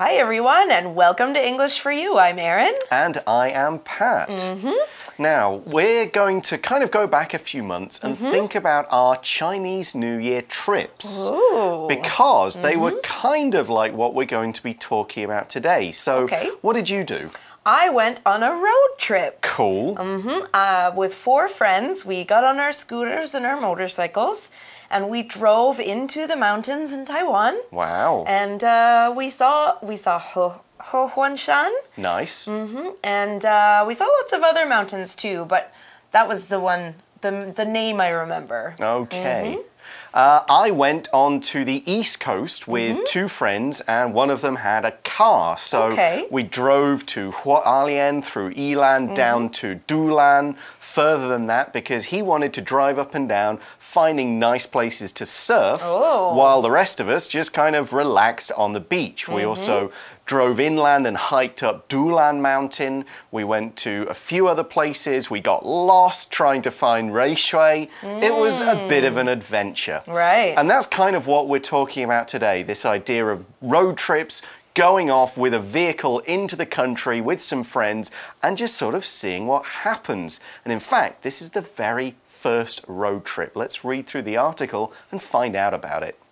Hi, everyone, and welcome to English for You. I'm Erin. And I am Pat. Mm -hmm. Now, we're going to kind of go back a few months and mm -hmm. think about our Chinese New Year trips Ooh. because mm -hmm. they were mm-hmm. kind of like what we're going to be talking about today. So, okay. what did you do? I went on a road trip. Cool. Mm-hmm. Uh, with four friends, we got on our scooters and our motorcycles, and we drove into the mountains in Taiwan. Wow. And uh, we saw we saw Ho Ho Huanshan. Nice. Mm-hmm. And uh, we saw lots of other mountains too, but that was the one the the name I remember. Okay. Mm -hmm. Uh, I went on to the East Coast with mm -hmm. two friends, and one of them had a car. So okay. we drove to Hua through Yilan, mm -hmm. down to Dulan, further than that, because he wanted to drive up and down, finding nice places to surf, oh. while the rest of us just kind of relaxed on the beach. We mm -hmm. also drove inland and hiked up Dulan Mountain. We went to a few other places. We got lost trying to find Reishui. Mm. It was a bit of mm. an adventure adventure. Right. And that's kind of what we're talking about today this idea of road trips, going off with a vehicle into the country with some friends, and just sort of seeing what happens. And in fact, this is the very first road trip. Let's read through the article and find out about it.